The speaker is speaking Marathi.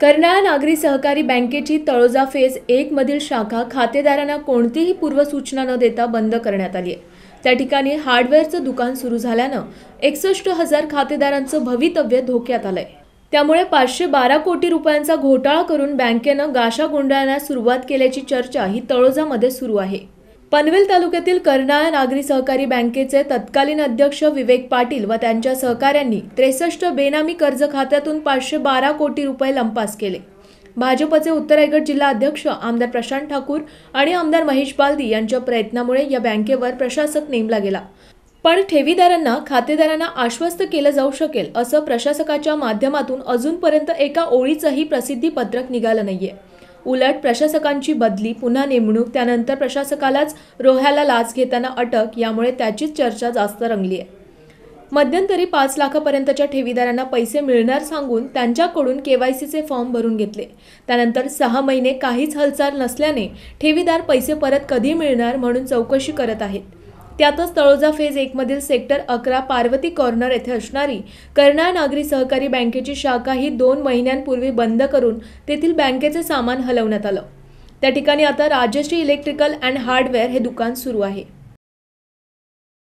कर्नाळा नागरी सहकारी बँकेची तळोजा फेज एकमधील शाखा खातेदारांना कोणतीही पूर्वसूचना न देता बंद करण्यात आली आहे त्या ठिकाणी हार्डवेअरचं दुकान सुरू झाल्यानं एकसष्ट हजार खातेदारांचं भवितव्य धोक्यात आलंय त्यामुळे पाचशे बारा कोटी रुपयांचा घोटाळा करून बँकेनं गाशा गुंडाळण्यास सुरुवात केल्याची चर्चा ही तळोजामध्ये सुरू आहे पनवेल तालुक्यातील कर्नाळा नागरी सहकारी बँकेचे तत्कालीन अध्यक्ष विवेक पाटील व त्यांच्या सहकाऱ्यांनी त्रेसष्ट बेनामी कर्ज खात्यातून पाचशे बारा कोटी रुपये लंपास केले भाजपचे उत्तर रायगड जिल्हा अध्यक्ष आमदार प्रशांत ठाकूर आणि आमदार महेश बालदी यांच्या प्रयत्नामुळे या बँकेवर प्रशासक नेमला गेला पण ठेवीदारांना खातेदारांना आश्वस्त केलं जाऊ शकेल असं प्रशासकाच्या माध्यमातून अजूनपर्यंत एका ओळीचंही प्रसिद्धी पत्रक निघालं नाहीये उलट प्रशासकांची बदली पुन्हा नेमणूक त्यानंतर प्रशासकालाच रोह्याला लाच घेताना अटक यामुळे त्याचीच चर्चा जास्त रंगली आहे मध्यंतरी पाच लाखापर्यंतच्या ठेवीदारांना पैसे मिळणार सांगून त्यांच्याकडून के वाय सीचे फॉर्म भरून घेतले त्यानंतर सहा महिने काहीच हालचाल नसल्याने ठेवीदार पैसे परत कधी मिळणार म्हणून चौकशी करत आहेत त्यातच तळोजा फेज एकमधील सेक्टर अकरा पार्वती कॉर्नर येथे असणारी कर्नाळ नागरी सहकारी बँकेची शाखा ही दोन महिन्यांपूर्वी बंद करून तेथील बँकेचे सामान हलवण्यात आलं त्या ठिकाणी आता राजश्री इलेक्ट्रिकल अँड हार्डवेअर हे दुकान सुरू आहे